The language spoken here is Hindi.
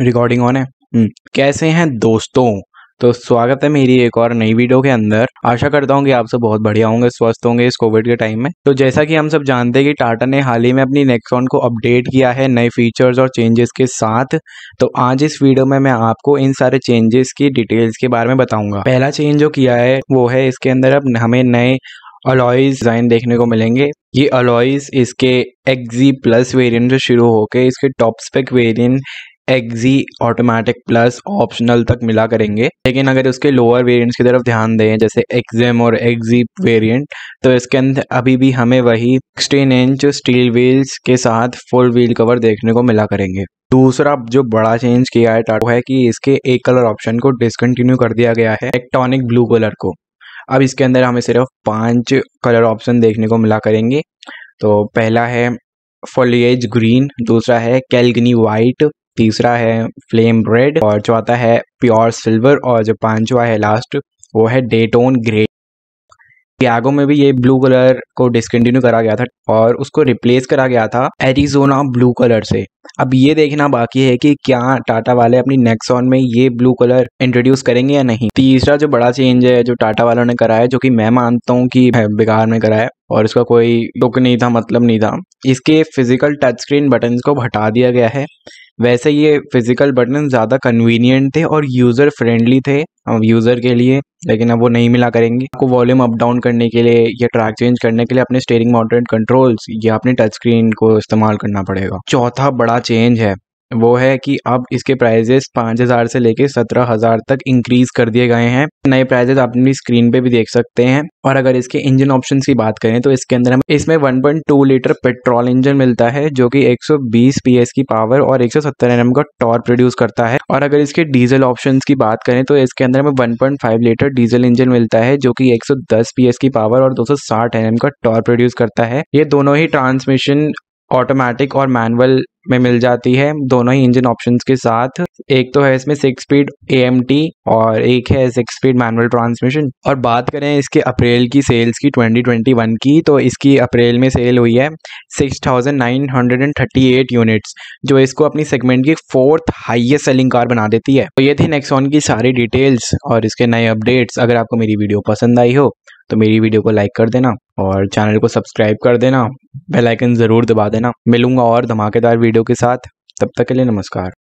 रिकॉर्डिंग ऑन है हम्म, कैसे हैं दोस्तों तो स्वागत है मेरी एक और नई वीडियो के अंदर आशा करता हूँ कि आप सब बहुत बढ़िया होंगे स्वस्थ होंगे इस कोविड के टाइम में तो जैसा कि हम सब जानते हैं कि टाटा ने हाल ही में अपनी नेक्सॉन को अपडेट किया है नए फीचर्स और चेंजेस के साथ तो आज इस वीडियो में मैं आपको इन सारे चेंजेस की डिटेल्स के बारे में बताऊंगा पहला चेंज जो किया है वो है इसके अंदर अब हमें नए अलॉयज डिज़ाइन देखने को मिलेंगे ये अलॉयज इसके एक्जी प्लस वेरियंट से शुरू होकर इसके टॉप स्पेक वेरियंट एग्जी ऑटोमेटिक प्लस ऑप्शनल तक मिला करेंगे लेकिन अगर उसके लोअर वेरिएंट्स की तरफ ध्यान दें जैसे एग्जेम और एग्जी वेरिएंट e तो इसके अंदर अभी भी हमें वही सिक्सटीन इंच स्टील व्हील्स के साथ फुल व्हील कवर देखने को मिला करेंगे दूसरा जो बड़ा चेंज किया है टाटो है कि इसके एक कलर ऑप्शन को डिसकंटिन्यू कर दिया गया है एक्टॉनिक ब्लू कलर को अब इसके अंदर हमें सिर्फ पांच कलर ऑप्शन देखने को मिला करेंगे तो पहला है फोलिएज ग्रीन दूसरा है कैलगनी वाइट तीसरा है फ्लेम रेड और चौथा है प्योर सिल्वर और जो पांचवा है लास्ट वो है डेटोन ग्रे टियागो में भी ये ब्लू कलर को डिसकंटिन्यू करा गया था और उसको रिप्लेस करा गया था एरिजोना ब्लू कलर से अब ये देखना बाकी है कि क्या टाटा वाले अपनी नेक्सॉन में ये ब्लू कलर इंट्रोड्यूस करेंगे या नहीं तीसरा जो बड़ा चेंज है जो टाटा वालों ने करा है जो कि मैं मानता हूँ कि बेकार में कराया है और इसका कोई लुक नहीं था मतलब नहीं था इसके फिजिकल टच स्क्रीन बटन को हटा दिया गया है वैसे ये फिजिकल बटन ज़्यादा कन्वीनियंट थे और यूज़र फ्रेंडली थे यूज़र के लिए लेकिन अब वो नहीं मिला करेंगे आपको वॉल्यूम अप डाउन करने के लिए या ट्रैक चेंज करने के लिए अपने स्टेयरिंग माउंटेड कंट्रोल्स या अपने टच स्क्रीन को इस्तेमाल करना पड़ेगा चौथा बड़ा चेंज है वो है कि अब इसके प्राइजेस पाँच हज़ार से लेके सत्रह हज़ार तक इंक्रीज़ कर दिए गए हैं नए प्राइजेस आप अपनी स्क्रीन पे भी देख सकते हैं और अगर इसके तो इंजन ऑप्शन की बात करें तो इसके अंदर हमें इसमें 1.2 लीटर पेट्रोल इंजन मिलता है जो कि 120 पीएस की पावर और 170 सौ का टॉर्क प्रोड्यूस करता है और अगर इसके डीजल ऑप्शन की बात करें तो इसके अंदर हमें वन लीटर डीजल इंजन मिलता है जो की एक पीएस की पावर और दो सौ का टॉर्क प्रोड्यूस करता है ये दोनों ही ट्रांसमिशन ऑटोमेटिक और मैनुअल में मिल जाती है दोनों ही इंजन ऑप्शंस के साथ एक तो है इसमें सिक्स स्पीड ए और एक है सिक्स स्पीड मैनुअल ट्रांसमिशन और बात करें इसके अप्रैल की सेल्स की 2021 की तो इसकी अप्रैल में सेल हुई है 6,938 यूनिट्स जो इसको अपनी सेगमेंट की फोर्थ हाईएस्ट सेलिंग कार बना देती है तो ये थी नेक्सॉन की सारी डिटेल्स और इसके नए अपडेट्स अगर आपको मेरी वीडियो पसंद आई हो तो मेरी वीडियो को लाइक कर देना और चैनल को सब्सक्राइब कर देना बेल आइकन ज़रूर दबा देना मिलूंगा और धमाकेदार वीडियो के साथ तब तक के लिए नमस्कार